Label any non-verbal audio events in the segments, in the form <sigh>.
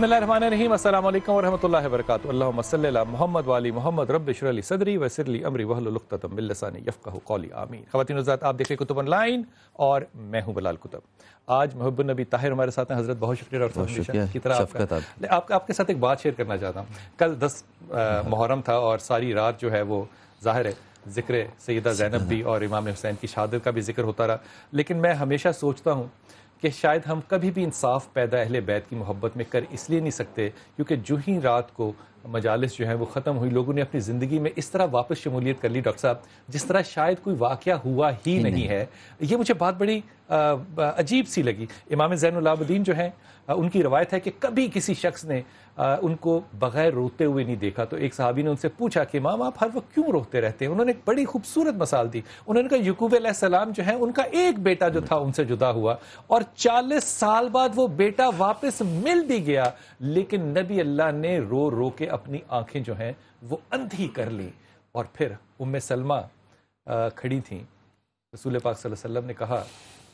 बसमीम मोहम्मद वाली मोहम्मद रबली सदरी वसरली अमरी आमीन आप कुतुब ऑनलाइन और मैं बलाल कुतुब आज नबी ताहिर हमारे साथ हैं हज़रत बहुत शुक्रिया की तरह आपका, आपके साथ एक बात शेयर करना चाहता हूँ कल दस मुहर्रम था और सारी रात जो है वो ज़ाहिर है ज़िक्र सैदा जैनब भी और इमाम हुसैन की शहादत का भी जिक्र होता रहा लेकिन मैं हमेशा सोचता हूँ कि शायद हम कभी भी इंसाफ पैदा अहले बैत की मोहब्बत में कर इसलिए नहीं सकते क्योंकि जो ही रात को मजालस जो है वो ख़त्म हुई लोगों ने अपनी ज़िंदगी में इस तरह वापस शमूलियत कर ली डॉक्टर साहब जिस तरह शायद कोई वाक़ हुआ ही नहीं, नहीं है ये मुझे बात बड़ी अजीब सी लगी इमाम जैनलाबद्दीन जो हैं उनकी रवायत है कि कभी किसी शख्स ने उनको बगैर रोते हुए नहीं देखा तो एक साहबी ने उनसे पूछा कि इमाम आप हर वक्त क्यों रोते रहते हैं उन्होंने एक बड़ी खूबसूरत मसाल दी उन्होंने कहा यकूब सलाम जो है उनका एक बेटा जो था उनसे जुदा हुआ और चालीस साल बाद वो बेटा वापस मिल भी गया लेकिन नबी अल्लाह ने रो रो के अपनी आंखें जो हैं वो अंधी कर ली और फिर उम सलमा खड़ी थी रसूल पाक वसल्लम ने कहा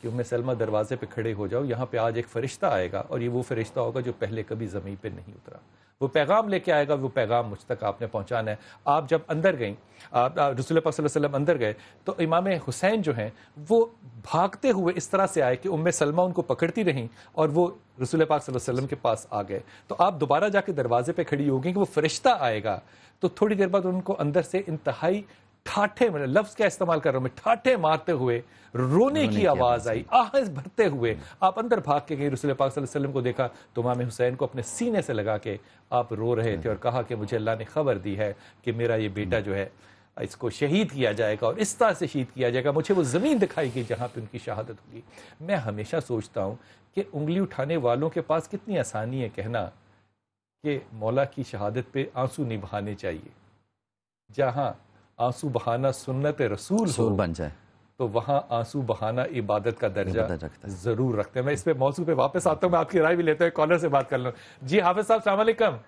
कि उम्मे सलमा दरवाजे पे खड़े हो जाओ यहाँ पे आज एक फरिश्ता आएगा और ये वो फरिश्ता होगा जो पहले कभी ज़मीन पे नहीं उतरा वो पैगाम लेके आएगा वो पैगाम मुझ तक आपने पहुँचाना है आप जब अंदर गई आप रसुल वसल्लम अंदर गए तो इमाम हुसैन जो हैं वो भागते हुए इस तरह से आए कि उम सलमा उनको पकड़ती रहीं और वो रसूल पाक वसल्लम के पास आ गए तो आप दोबारा जाके दरवाजे पर खड़ी होगी कि वो फरिश्ता आएगा तो थोड़ी देर बाद उनको अंदर से इंतहाई ठाठे मैंने लफ्ज क्या इस्तेमाल कर रहा हूं मैं ठाठे मारते हुए रोने, रोने की, आवाज आई आहस भरते हुए आप अंदर भाग के गई रसूल पाक को देखा तो माम हुसैन को अपने सीने से लगा के आप रो रहे थे और कहा कि मुझे अल्लाह ने खबर दी है कि मेरा ये बेटा जो है इसको शहीद किया जाएगा और इस तरह से शहीद किया जाएगा मुझे वो ज़मीन दिखाएगी जहाँ पे उनकी शहादत होगी मैं हमेशा सोचता हूँ कि उंगली उठाने वालों के पास कितनी आसानी है कहना कि मौला की शहादत पे आंसू निभाने चाहिए जहाँ आंसू बहाना सुन्नत रसूल रसूल बन जाए तो वहाँ आंसू बहाना इबादत का दर्जा रखता जरूर रखते हैं मैं इस पे मौसू पे वापस आता हूँ मैं आपकी राय भी लेता हूँ कॉलर से बात कर लूँ जी हाफिज साहब सलामकम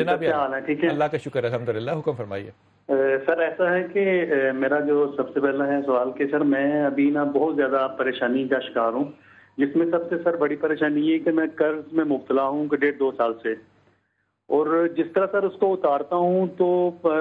जनाब तो ठीक है अल्लाह का शुक्र अलहमदिल्ला हुक्म फरमाइए सर ऐसा है कि मेरा जो सबसे पहला है सवाल कि सर मैं अभी ना बहुत ज़्यादा परेशानी का शिकार हूँ जिसमें सबसे सर बड़ी परेशानी ये कि मैं कर्ज में मुबतला हूँ डेढ़ दो साल से और जिस तरह सर उसको उतारता हूँ तो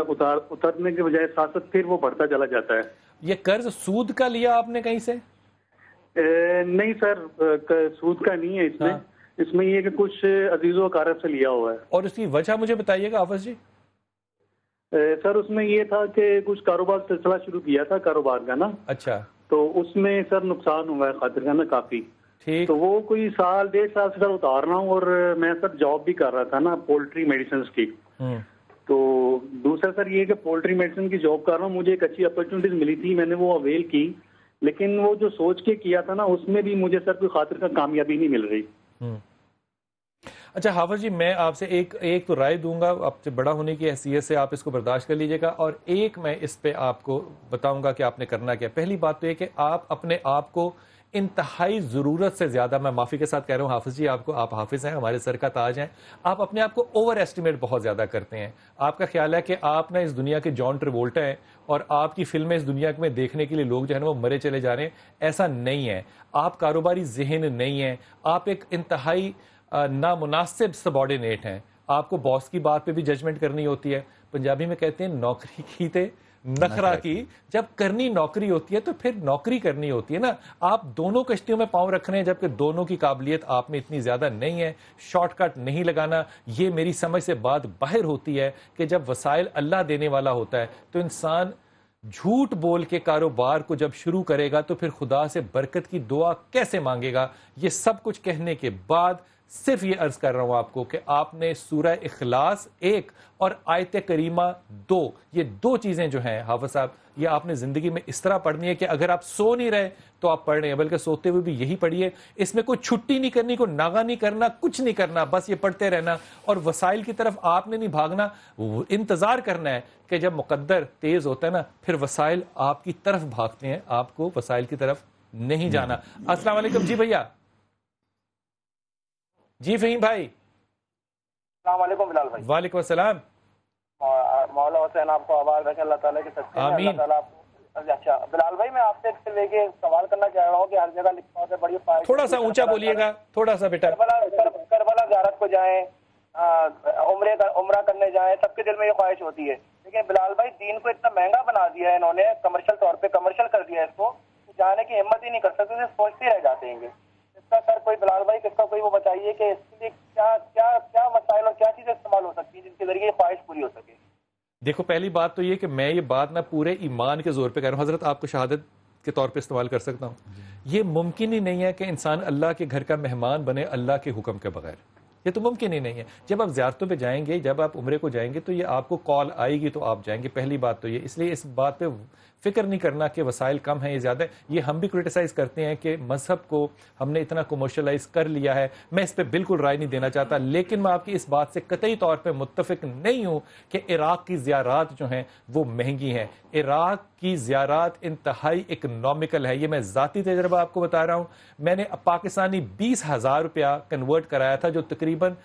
उतार उतरने के बजाय साथ साथ फिर वो बढ़ता चला जाता है ये कर्ज सूद का लिया आपने कहीं से ए, नहीं सर सूद का नहीं है इसमें हाँ। इसमें ये कि कुछ अजीज अकारब से लिया हुआ है और इसकी वजह मुझे बताइएगा आफस जी ए, सर उसमें ये था कि कुछ कारोबार सिलसिला शुरू किया था कारोबार का ना अच्छा तो उसमें सर नुकसान हुआ है खातिर का ना काफी ठीक तो वो कोई साल डेढ़ साल से सर उतार रहा हूँ और मैं सर जॉब भी कर रहा था ना पोल्ट्री मेडिसिन की हम्म। तो दूसरा सर ये कि पोल्ट्री मेडिसिन की जॉब कर रहा हूँ मुझे एक अच्छी अपॉर्चुनिटीज मिली थी मैंने वो अवेल की लेकिन वो जो सोच के किया था ना उसमें भी मुझे सर कोई खातिर का कामयाबी नहीं मिल रही हम्म। अच्छा हावर जी मैं आपसे एक एक तो राय दूंगा आपसे बड़ा होने की हैसियत से आप इसको बर्दाश्त कर लीजिएगा और एक मैं इस पे आपको बताऊंगा कि आपने करना क्या पहली बात तो ये कि आप अपने आप को इंतहाई ज़रूरत से ज़्यादा मैं माफ़ी के साथ कह रहा हूँ हाफिज़ जी आपको आप हाफिज़ हैं हमारे सर का ताज हैं आप अपने आप को ओवर एस्टिमेट बहुत ज़्यादा करते हैं आपका ख्याल है कि आप ना इस दुनिया के जॉन ट्रिवोल्टा हैं और आपकी फिल्में इस दुनिया में देखने के लिए लोग जो है ना वो मरे चले जा रहे हैं ऐसा नहीं है आप कारोबारी जहन नहीं हैं आप एक इंतहाई नामुनासिब सबॉर्डिनेट हैं आपको बॉस की बात पे भी जजमेंट करनी होती है पंजाबी में कहते हैं नौकरी की थे नखरा की जब करनी नौकरी होती है तो फिर नौकरी करनी होती है ना आप दोनों कश्तियों में पांव रख रहे हैं जबकि दोनों की काबिलियत आप में इतनी ज्यादा नहीं है शॉर्टकट नहीं लगाना ये मेरी समझ से बात बाहर होती है कि जब वसाइल अल्लाह देने वाला होता है तो इंसान झूठ बोल के कारोबार को जब शुरू करेगा तो फिर खुदा से बरकत की दुआ कैसे मांगेगा ये सब कुछ कहने के बाद सिर्फ ये अर्ज कर रहा हूं आपको कि आपने सूरह इखलास एक और आयत करीमा दो ये दो चीजें जो हैं हाफ साहब ये आपने जिंदगी में इस तरह पढ़नी है कि अगर आप सो नहीं रहे तो आप पढ़ रहे हैं बल्कि सोते हुए भी यही पढ़िए इसमें कोई छुट्टी नहीं करनी कोई नागा नहीं करना कुछ नहीं करना बस ये पढ़ते रहना और वसाइल की तरफ आपने नहीं भागना इंतजार करना है कि जब मुकद्दर तेज होता है ना फिर वसाइल आपकी तरफ भागते हैं आपको वसाइल की तरफ नहीं जाना असला जी भैया जी फहीम भाई वाले मौला हुसैन आपको अच्छा, बिलाल भाई मैं आपसे सवाल करना चाह रहा हूँ हर जगह थोड़ा सा ऊंचा बोलिएगा थोड़ा सा बेटा करबला जारत को जाए उम्र उम्र करने जाए सबके दिल में ये ख्वाहिश होती है लेकिन बिलाल भाई दीन को इतना महंगा बना दिया है इन्होंने कमर्शियल तौर पर कमर्शियल कर दिया है इसको जाने की हिम्मत ही नहीं कर सकते सोचते रह जाते हैं इसका सर कोई बिलाल भाई किसका कोई वो बताइए कि इसके लिए क्या क्या क्या मसाइल और क्या चीज़ें इस्तेमाल हो सकती हैं जिनके जरिए ख्वाहिश पूरी हो सके देखो पहली बात तो ये कि मैं ये बात ना पूरे ईमान के जोर पे कह रहा हूँ हजरत आपको शहादत के तौर पे इस्तेमाल कर सकता हूँ ये मुमकिन ही नहीं है कि इंसान अल्लाह के घर का मेहमान बने अल्लाह के हुक्म के बगैर ये तो मुमकिन ही नहीं है जब आप ज्यारतों पे जाएंगे जब आप उम्र को जाएंगे तो ये आपको कॉल आएगी तो आप जाएंगे पहली बात तो ये इसलिए इस बात पे फिक्र नहीं करना कि वसाइल कम हैं या ज़्यादा ये हम भी क्रिटिसाइज़ करते हैं कि मज़हब को हमने इतना कमर्शलाइज कर लिया है मैं इस पर बिल्कुल राय नहीं देना चाहता लेकिन मैं आपकी इस बात से कतई तौर पर मुतफिक नहीं हूँ कि इराक़ की ज़्यारात जो हैं वो महंगी हैं इराक़ की ज़्यारात इंतहाई इकनॉमिकल है ये मैं ज़ाती तजर्बा आपको बता रहा हूँ मैंने पाकिस्तानी बीस हज़ार रुपया कन्वर्ट कराया था जो तकरीबन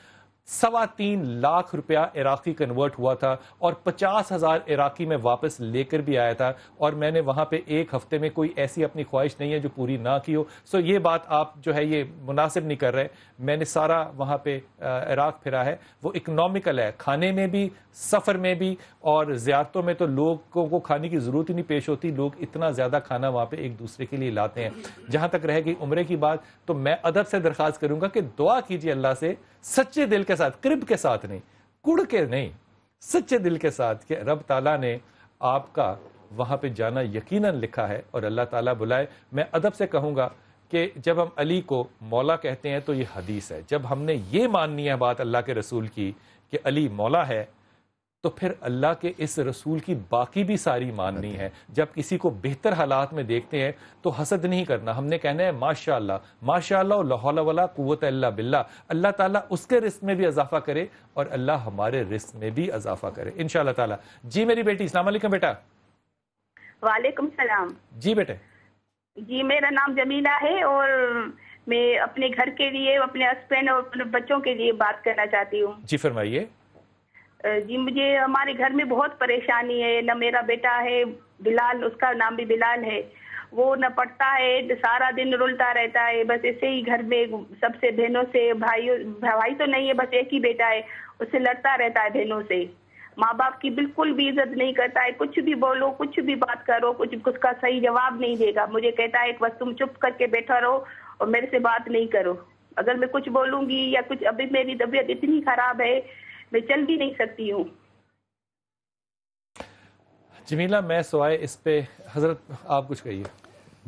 सवा तीन लाख रुपया इराकी कन्वर्ट हुआ था और पचास हज़ार इराकी में वापस लेकर भी आया था और मैंने वहां पे एक हफ्ते में कोई ऐसी अपनी ख्वाहिश नहीं है जो पूरी ना की हो सो ये बात आप जो है ये मुनासिब नहीं कर रहे मैंने सारा वहां पे इराक फिरा है वो इकनॉमिकल है खाने में भी सफ़र में भी और ज़्यारतों में तो लोगों को खाने की ज़रूरत ही नहीं पेश होती लोग इतना ज़्यादा खाना वहां पर एक दूसरे के लिए लाते हैं जहां तक रहेगी उम्र की बात तो मैं अदब से दरख्वास्त करूंगा कि दुआ कीजिए अल्लाह से सच्चे दिल के साथ क्रिब के साथ नहीं कुड़ के नहीं सच्चे दिल के साथ कि रब ताला ने आपका वहाँ पे जाना यकीनन लिखा है और अल्लाह ताला बुलाए मैं अदब से कहूँगा कि जब हम अली को मौला कहते हैं तो ये हदीस है जब हमने ये माननी है बात अल्लाह के रसूल की कि अली मौला है तो फिर अल्लाह के इस रसूल की बाकी भी सारी माननी है जब किसी को बेहतर हालात में देखते हैं तो हसद नहीं करना हमने कहना है माशा माशा कुत अल्लाह बिल्ला अल्लाह ताला उसके रिस्क में भी इजाफा करे और अल्लाह हमारे रिस्क में भी इजाफा करे इन ताला जी मेरी बेटी इस्लाम बेटा वालेकुम सलाम जी बेटे जी मेरा नाम जमीला है और मैं अपने घर के लिए अपने हस्बैंड और अपने बच्चों के लिए बात करना चाहती हूँ जी फरमाइए जी मुझे हमारे घर में बहुत परेशानी है न मेरा बेटा है बिलाल उसका नाम भी बिलाल है वो न पढ़ता है सारा दिन रुलता रहता है बस ऐसे ही घर में सबसे बहनों से भाइयों भाई तो नहीं है बस एक ही बेटा है उससे लड़ता रहता है बहनों से माँ बाप की बिल्कुल भी इज्जत नहीं करता है कुछ भी बोलो कुछ भी बात करो कुछ उसका सही जवाब नहीं देगा मुझे कहता है बस तुम चुप करके बैठा रहो और मेरे से बात नहीं करो अगर मैं कुछ बोलूंगी या कुछ अभी मेरी तबीयत इतनी खराब है मैं चल भी नहीं सकती हूँ जमीला मैं सवाए इस पे हजरत आप कुछ कहिए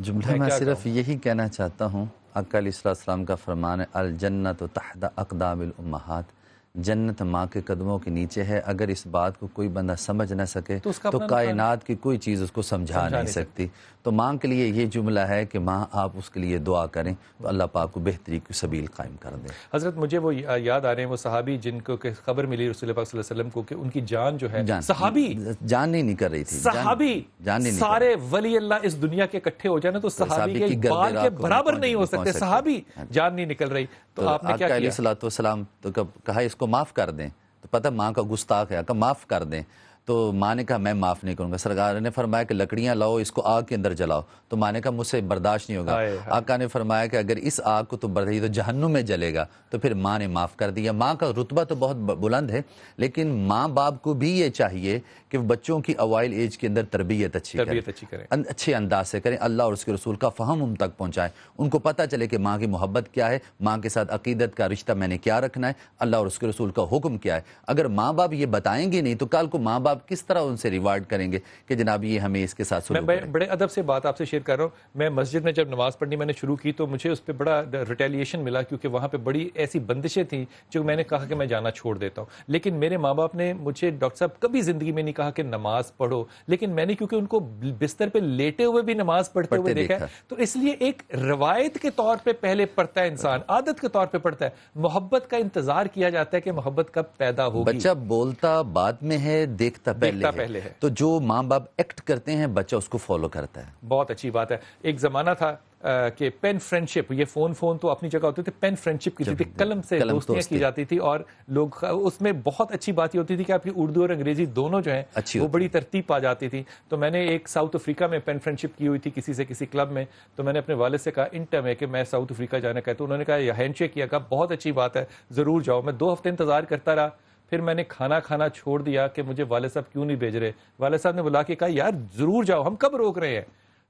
जुमला मैं सिर्फ यही कहना चाहता हूँ अकल इसलाम का फरमान अलजन्नत तहदा अकदाम उम्महात जन्नत माँ के कदमों के नीचे है अगर इस बात को कोई बंदा समझ ना सके तो, तो कायनात की कोई चीज़ उसको समझा नहीं सकती तो माँ के लिए ये जुमला है कि माँ आप उसके लिए दुआ करें तो अल्लाह पाक को बेहतरी की सबील कायम कर दें हज़रत मुझे वो याद आ रहे हैं वो सहाबी जिनको खबर मिली रसूल पाक वसल्लम को कि उनकी जान जो है जान, सहाबी जान नहीं निकल रही थी सहाबी जान नहीं सारे वली अल्लाह इस दुनिया के इकट्ठे हो जाना तो, तो सहाबी के बाल के बराबर नहीं हो सकते सहाबी हाँ जान नहीं निकल रही तो, तो आपने क्या किया सलाम तो कहा इसको माफ़ कर दें तो पता माँ का गुस्ताख है का माफ़ कर दें तो माँ ने कहा मैं माफ़ नहीं करूँगा सरकार ने फरमाया कि लकड़ियाँ लाओ इसको आग के अंदर जलाओ तो माँ ने कहा मुझसे बर्दाश्त नहीं होगा आका ने फरमाया कि अगर इस आग को तो बर्दाई तो जहन्नुम में जलेगा तो फिर माँ ने माफ़ कर दिया माँ का रुतबा तो बहुत बुलंद है लेकिन माँ बाप को भी ये चाहिए कि बच्चों की अवाइल एज के अंदर तरबियत अच्छी करें अं, अच्छे अंदाज से करें अल्लाह और उसके रसूल का फ़हम उन तक पहुँचाएं उनको पता चले कि माँ की मोहब्बत क्या है माँ के साथ अकीदत का रिश्ता मैंने क्या रखना है अल्लाह और उसके रसूल का हुक्म क्या है अगर माँ बाप ये बताएंगे नहीं तो कल को माँ बाप आप किस तरह उनसे रिवार्ड करेंगे कि जनाब ये हमें इसके साथ मैं बड़े अदब से बात आपसे शेयर कर रहा हूँ मैं मस्जिद में जब नमाज़ पढ़नी मैंने शुरू की तो मुझे उस पर बड़ा रिटेलिएशन मिला क्योंकि वहाँ पर बड़ी ऐसी बंदिशें थी जो मैंने कहा कि मैं जाना छोड़ देता हूँ लेकिन मेरे माँ बाप ने मुझे डॉक्टर साहब कभी ज़िंदगी में नहीं कहा कि नमाज़ पढ़ो लेकिन मैंने क्योंकि उनको बिस्तर पर लेटे हुए भी नमाज़ पढ़ते हुए देखा तो इसलिए एक रवायत के तौर पर पहले पढ़ता है इंसान हाँ। आदत के तौर पर पढ़ता है मोहब्बत का इंतज़ार किया जाता है कि मोहब्बत कब पैदा हो बच्चा बोलता बाद में है देखता दिखता पहले दिखता है। पहले है तो जो माँ बाप एक्ट करते हैं बच्चा उसको फॉलो करता है बहुत अच्छी बात है एक जमाना था कि पेन फ्रेंडशिप ये फोन फोन तो अपनी जगह होते थे पेन फ्रेंडशिप की थी कलम से कलम तो दोस्तियां की जाती थी और लोग उसमें बहुत अच्छी बात ये होती थी कि आपकी उर्दू और अंग्रेजी दोनों जो है वो बड़ी तरतीब पा जाती थी तो मैंने एक साउथ अफ्रीका में पेन फ्रेंडशिप की हुई थी किसी से किसी क्लब में तो मैंने अपने वाले से कहा इन टर्म है कि मैं साउथ अफ्रीका जाना कहता तो उन्होंने कहा हैंड शेक किया कहा बहुत अच्छी बात है ज़रूर जाओ मैं दो हफ्ते इंतजार करता रहा फिर मैंने खाना खाना छोड़ दिया कि मुझे वाले साहब क्यों नहीं भेज रहे वाले साहब ने बुला के कहा यार जरूर जाओ हम कब रोक रहे हैं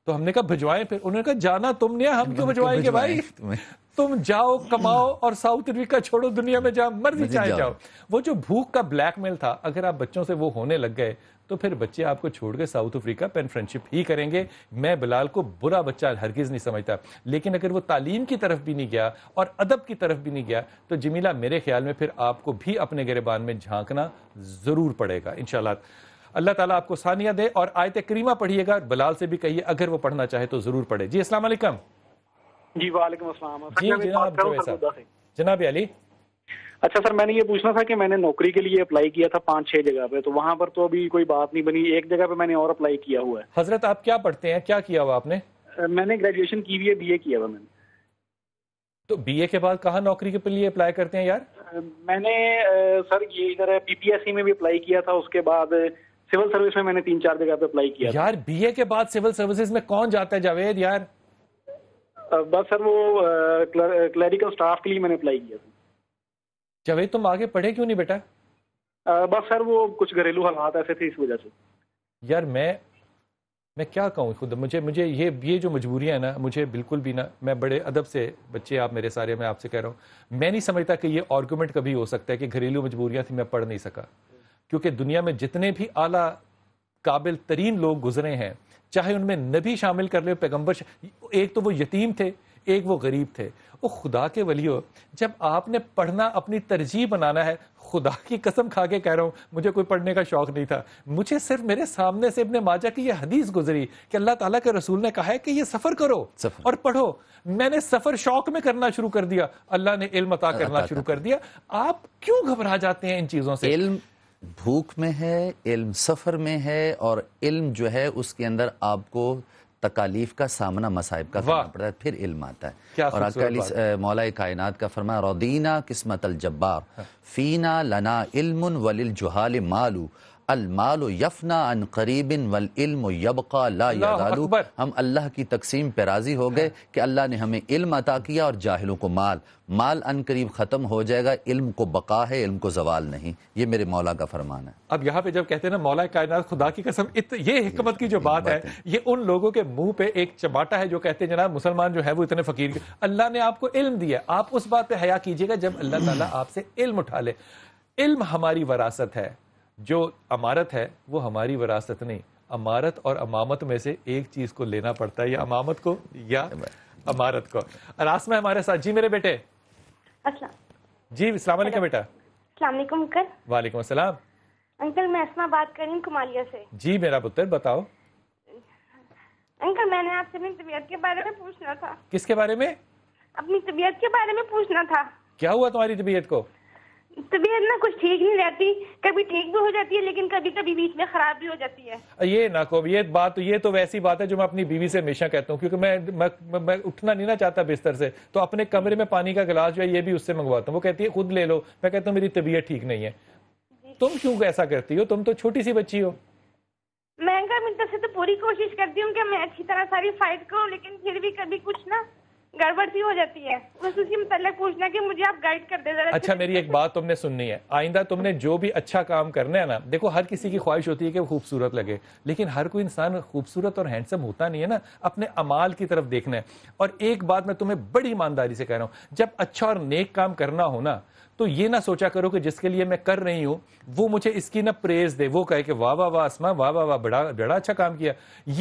तो हमने कहा भिजवाएं फिर उन्होंने कहा जाना तुम नहीं हम क्यों भिजवाएंगे भाई तुम जाओ कमाओ और साउथ अफ्रीका छोड़ो दुनिया में जाओ मर्जी चाहे जाओ।, वो जो भूख का ब्लैकमेल था अगर आप बच्चों से वो होने लग गए तो फिर बच्चे आपको छोड़ के साउथ अफ्रीका पेन फ्रेंडशिप ही करेंगे मैं बिलाल को बुरा बच्चा हरगिज नहीं समझता लेकिन अगर वो तालीम की तरफ भी नहीं गया और अदब की तरफ भी नहीं गया तो जमीला मेरे ख्याल में फिर आपको भी अपने गरेबान में झांकना ज़रूर पड़ेगा इन अल्लाह ताला आपको सानिया दे और आयत करीमा पढ़िएगा बिलाल से भी कहिए अगर वो पढ़ना चाहे तो ज़रूर पढ़े जी असला जी अच्छा, जनाब जनाब अली अच्छा सर मैंने ये पूछना था कि मैंने नौकरी के लिए अप्लाई किया था पांच छह जगह पे तो वहां पर तो अभी कोई बात नहीं बनी एक जगह पे मैंने और अप्लाई किया हुआ है हजरत आप क्या पढ़ते हैं क्या किया हुआ आपने मैंने ग्रेजुएशन की हुई है बीए किया हुआ मैंने तो बीए के बाद कहाँ नौकरी के लिए अप्लाई करते हैं यार मैंने सर ये इधर पीपीएससी में भी अप्लाई किया था उसके बाद सिविल सर्विस में मैंने तीन चार जगह पे अप्लाई किया यार बीए के बाद सिविल सर्विसेज में कौन जाता है जावेद यार बस सर वो क्लरिकल स्टाफ के लिए मैंने अप्लाई किया जावेद तुम आगे पढ़े क्यों नहीं बेटा बस सर वो कुछ घरेलू हालात ऐसे थे इस वजह से यार मैं मैं क्या कहूँ खुद मुझे मुझे ये ये जो मजबूरियाँ ना मुझे बिल्कुल भी ना मैं बड़े अदब से बच्चे आप मेरे सारे मैं आपसे कह रहा हूँ मैं नहीं समझता कि ये आर्गूमेंट कभी हो सकता है कि घरेलू मजबूरियाँ थी मैं पढ़ नहीं सका क्योंकि दुनिया में जितने भी आला काबिल तरीन लोग गुजरे हैं चाहे उनमें नबी शामिल कर ले पैगम्बर एक तो वो यतीम थे एक वो गरीब थे वो खुदा के वलियो जब आपने पढ़ना अपनी तरजीह बनाना है खुदा की कसम खा के कह रहा हूँ मुझे कोई पढ़ने का शौक नहीं था मुझे सिर्फ मेरे सामने से अपने माजा की यह हदीस गुजरी कि अल्लाह ताला के रसूल ने कहा है कि ये सफ़र करो सफर। और पढ़ो मैंने सफ़र शौक में करना शुरू कर दिया अल्लाह ने इल्म अता करना शुरू कर दिया आप क्यों घबरा जाते हैं इन चीज़ों से इल्म भूख में है इल्म सफ़र में है और इल्म जो है उसके अंदर आपको तकालीफ का सामना मसाइब का करना पड़ता है फिर इल्म आता है और आपका मौला कायनात का फरमा रौदीना किस्मत अलजब्बार हाँ। फ़ीना लना इल्म वलिल जुहाल मालू अलमाल यफना अन करीबिन वल इल्म यबका ला यदालू हम अल्लाह की तकसीम पे राज़ी हो गए हाँ। कि अल्लाह ने हमें इल्म अता किया और जाहिलों को माल माल अन करीब ख़त्म हो जाएगा इल्म को बका है इल्म को जवाल नहीं ये मेरे मौला का फरमान है अब यहाँ पे जब कहते हैं ना मौला कायनात खुदा की कसम इत, ये हिकमत की जो बात है ये उन लोगों के मुंह पे एक चबाटा है जो कहते हैं जनाब मुसलमान जो है वो इतने फकीर अल्लाह ने आपको इल्म दिया आप उस बात पर हया कीजिएगा जब अल्लाह ताला आपसे इल्म उठा ले इल्म हमारी वरासत है जो अमारत है वो हमारी विरासत नहीं अमारत और अमामत में से एक चीज को लेना पड़ता है या अमामत को या अमारत को में हमारे साथ जी मेरे बेटे अच्छा जी इस्लाम बेटा वालेकुम अस्सलाम अंकल मैं इसमें बात कर रही हूँ कुमालिया से जी मेरा पुत्र बताओ अंकल मैंने आपसे अपनी तबीयत के बारे में पूछना था किसके बारे में अपनी तबीयत के बारे में पूछना था क्या हुआ तुम्हारी तबीयत को तबीयत ना कुछ ठीक नहीं रहती कभी ठीक भी हो जाती है लेकिन कभी कभी बीच में खराब भी हो जाती है ये ना को ये बात ये तो वैसी बात है जो मैं अपनी बीवी से हमेशा कहता हूँ क्योंकि मैं मैं, मैं उठना नहीं ना चाहता बिस्तर से तो अपने कमरे में पानी का गिलास जो है ये भी उससे मंगवाता हूँ वो कहती है खुद ले लो मैं कहता हूँ मेरी तबीयत ठीक नहीं है तुम क्यों ऐसा करती हो तुम तो छोटी सी बच्ची हो मैं मिलता से तो पूरी कोशिश करती हूँ की मैं अच्छी तरह सारी फाइट करूँ लेकिन फिर भी कभी कुछ ना गड़बड़ सी हो जाती है बस उसी मतलब पूछना कि मुझे आप गाइड कर दे जरा अच्छा मेरी एक बात तुमने सुननी है आइंदा तुमने जो भी अच्छा काम करना है ना देखो हर किसी की ख्वाहिश होती है कि खूबसूरत लगे लेकिन हर कोई इंसान खूबसूरत और हैंडसम होता नहीं है ना अपने अमाल की तरफ देखना है और एक बात मैं तुम्हें बड़ी ईमानदारी से कह रहा हूँ जब अच्छा और नेक काम करना हो ना तो ये ना सोचा करो कि जिसके लिए मैं कर रही हूँ वो मुझे इसकी ना प्रेज दे वो कहे कि वाह वाह वाह आसमा वाह वाह वाह बड़ा बड़ा अच्छा काम किया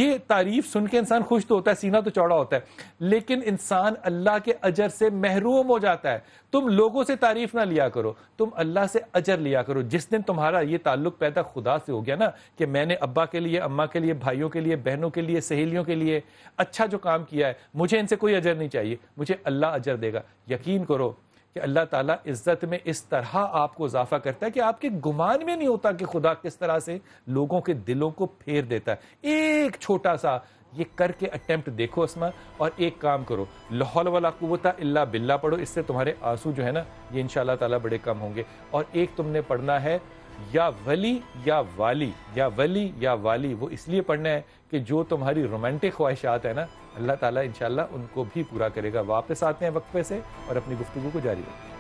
ये तारीफ सुन के इंसान खुश तो होता है सीना तो चौड़ा होता है लेकिन इंसान अल्लाह के अजर से महरूम हो जाता है तुम लोगों से तारीफ ना लिया करो तुम अल्लाह से अजर लिया करो जिस दिन तुम्हारा ये ताल्लुक पैदा खुदा से हो गया ना कि मैंने अब्बा के लिए अम्मा के लिए भाइयों के लिए बहनों के लिए सहेलियों के लिए अच्छा जो काम किया है मुझे इनसे कोई अजर नहीं चाहिए मुझे अल्लाह अजर देगा यकीन करो कि अल्लाह ताला इज़्ज़त में इस तरह आपको इजाफा करता है कि आपके गुमान में नहीं होता कि खुदा किस तरह से लोगों के दिलों को फेर देता है एक छोटा सा ये करके अटैम्प्ट देखो असमा और एक काम करो लाहौल वाला कुवता इल्ला बिल्ला पढ़ो इससे तुम्हारे आंसू जो है ना ये इन ताला बड़े कम होंगे और एक तुमने पढ़ना है या वली या वाली या वली या वाली वो इसलिए पढ़ना है कि जो तुम्हारी रोमांटिक ख्वाहिशात है ना अल्लाह ताला इंशाल्लाह उनको भी पूरा करेगा वापस आते हैं वक्फे से और अपनी गुफ्तु को जारी रखें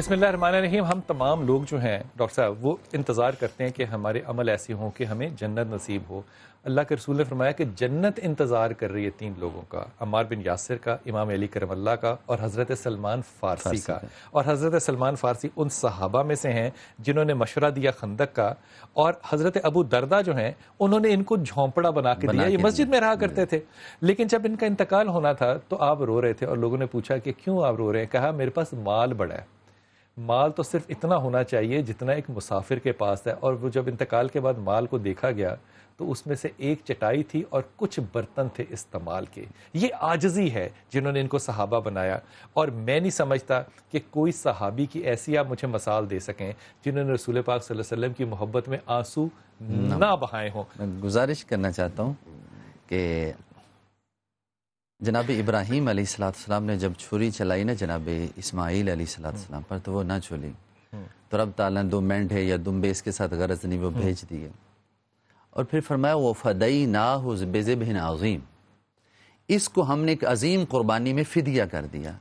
बिसमीम हम तमाम लोग जो हैं डॉक्टर साहब वो इंतज़ार करते हैं कि हमारे अमल ऐसे हों कि हमें जन्नत नसीब हो अल्लाह के रसूल ने फरमाया कि जन्नत इंतज़ार कर रही है तीन लोगों का अमार बिन यासर का इमाम अली करमल्ला का और हज़रत सलमान फारसी, फारसी का और हज़रत सलमान फारसी उन सहाबा में से हैं जिन्होंने मशवरा दिया खंदक का और हज़रत अबू दरदा जो हैं उन्होंने इनको झोंपड़ा बना के दिया ये मस्जिद में रहा करते थे लेकिन जब इनका इंतकाल होना था तो आप रो रहे थे और लोगों ने पूछा कि क्यों आप रो रहे हैं कहा मेरे पास माल बड़ा है माल तो सिर्फ इतना होना चाहिए जितना एक मुसाफिर के पास है और वो जब इंतकाल के बाद माल को देखा गया तो उसमें से एक चटाई थी और कुछ बर्तन थे इस्तेमाल के ये आजजी है जिन्होंने इनको सहाबा बनाया और मैं नहीं समझता कि कोई सहाबी की ऐसी आप मुझे मसाल दे सकें जिन्होंने रसूल पाक वसल्लम की मोहब्बत में आंसू ना बहाए हों गुजारिश करना चाहता हूँ कि जनाब इब्राहिम सलाम ने जब छुरी चलाई ना जनाब इसमाईल सलाम पर तो वो ना छुली हम्म। तो रब ताला दो मेंढे या दुम्बे इसके साथ गरज नहीं वो हम्म। भेज दिए और फिर फरमाया वो फ़दई ना बेजबिन अजीम इसको हमने एक अजीम कुर्बानी में फ़िदिया कर दिया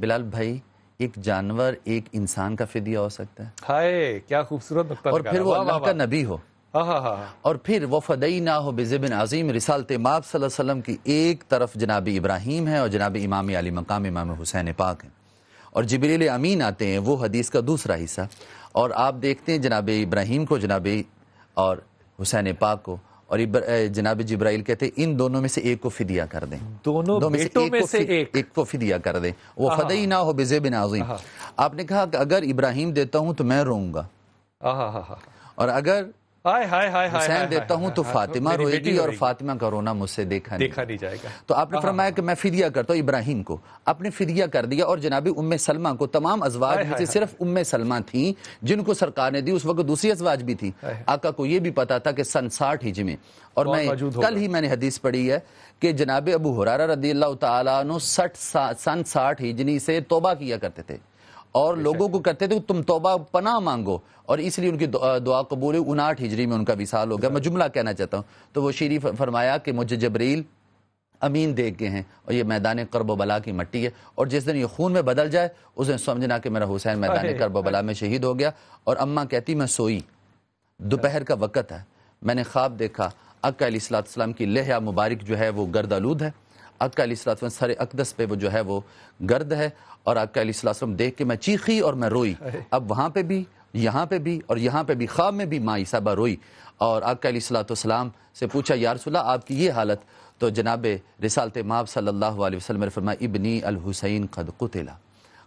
बिलाल भाई एक जानवर एक इंसान का फ़िदिया हो सकता है हाय क्या खूबसूरत और फिर वो अल्लाह का नबी हो हाँ, हाँ, हाँ, और फिर वफदई ना हो बिजबिन अजीम रिसालत माब वसल्लम की एक तरफ जनाब इब्राहिम है और जनाब इमाम अली मकाम इमाम हुसैन पाक हैं और जबरील अमीन आते हैं वो हदीस का दूसरा हिस्सा और आप देखते हैं जनाब इब्राहिम को जनाब और हुसैन पाक को और जनाब जब्राइल कहते हैं इन दोनों में से एक को फिदिया कर दें दोनों दो में से, एक, में को से एक।, एक को फिदिया कर दें वो फदई ना हो बिजे बिन आजीम आपने कहा कि अगर इब्राहिम देता हूं तो मैं रोऊंगा और अगर हाय हाय हाय हुसैन देता हूँ तो फातिमा रोएगी और फातिमा का रोना मुझसे देखा देखा नहीं जाएगा तो आपने फरमाया कि मैं फिदिया करता हूँ इब्राहिम को आपने फिदिया कर दिया और जनाबी उम सलमा को तमाम अजवाज में से सिर्फ उम सलमा थी जिनको सरकार ने दी उस वक्त दूसरी अजवाज भी थी आका को ये भी पता था कि सन साठ हिज में और मैं कल ही मैंने हदीस पढ़ी है कि जनाब अबू हुरारा रदी अल्लाह सन साठ हिजनी से तोबा किया करते थे और लोगों को कहते थे तुम तोबा पना मांगो और इसलिए उनकी दुआ कबूल हुई उनाठ हिजरी में उनका विशाल हो गया मैं जुमला कहना चाहता हूँ तो वो शरीफ फरमाया कि मुझे जबरील अमीन दे गए हैं और ये मैदान करब की मट्टी है और जिस दिन ये खून में बदल जाए उस दिन समझना कि मेरा हुसैन मैदान करबला में शहीद हो गया और अम्मा कहती मैं सोई दोपहर का वक़्त है मैंने ख्वाब देखा अक्का सलाम की लहया मुबारक जो है वो गर्द आलूद है आपका अलीसम सर अकदस पे वो जो है वो गर्द है और आका अलीसम देख के मैं चीखी और मैं रोई अब वहाँ पे भी यहाँ पे भी और यहाँ पे भी ख्वाब में भी माँ साहबा रोई और आपका अलीसलाम से पूछा यारसोल्ला आपकी ये हालत तो जनाब रिसालत माब सल्ला वसलम ने फरमा इबनी अलहुसैन कद कुतला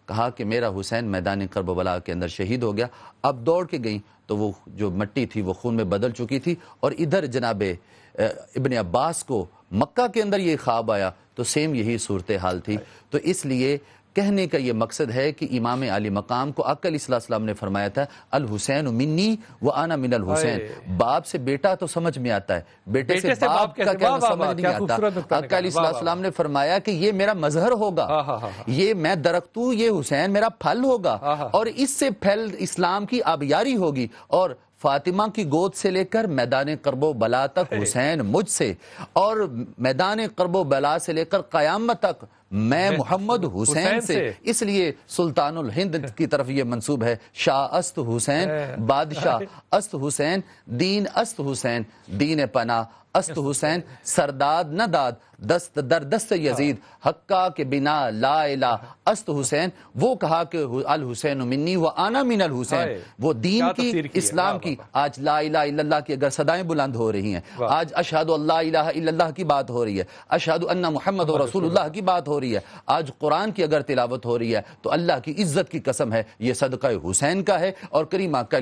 कहा कि मेरा हुसैन मैदान करबला के अंदर शहीद हो गया अब दौड़ के गई तो वो जो मट्टी थी वो खून में बदल चुकी थी और इधर जनाब इबन अब्बास को मक्का के अंदर ये ख्वाब आया तो सेम यही सूरत हाल थी तो इसलिए कहने का ये मकसद है कि इमाम अली मकाम को अकल इस्लाम ने फरमाया था अल हुसैन मिन्नी व आना मिनल हुसैन बाप से बेटा तो समझ में आता है बेटे, बेटे से, से बाप, बाप का क्या समझ नहीं आता अकल इस्लाम ने फरमाया कि ये मेरा मजहर होगा हाँ, हाँ, हाँ, ये मैं दरख्तू ये हुसैन मेरा फल होगा और इससे फैल इस्लाम की आबियारी होगी और फातिमा की गोद से लेकर मैदान करबो बला तक हुसैन मुझसे और मैदान करबो बला से लेकर क्यामत तक मैं मोहम्मद हुसैन से, से। इसलिए सुल्तानुल हिंद हाँ। की तरफ ये मंसूब है शाह अस्त हुसैन हाँ। बादशाह अस्त हुसैन दीन अस्त हुसैन दीन पना अस्त हुसैन सरदाद न दाद दस्त दर दस्त यजीद हाँ। हक्का के बिना ला अस्त हुसैन वो कहा कि अल हुसैन मिन्नी व आना मिन अल हुसैन वो दीन की, इस्लाम की आज ला इला इल्लल्लाह की अगर सदाएं बुलंद हो रही हैं आज अशहद अल्लाह इलाहा इल्लल्लाह की बात हो रही है अशहद अन्ना मोहम्मद और रसूलुल्लाह की बात हो रही है आज कुरान की अगर तिलावत हो रही है तो अल्लाह की इज्जत की कसम है ये सदका हुसैन का है और करीमा का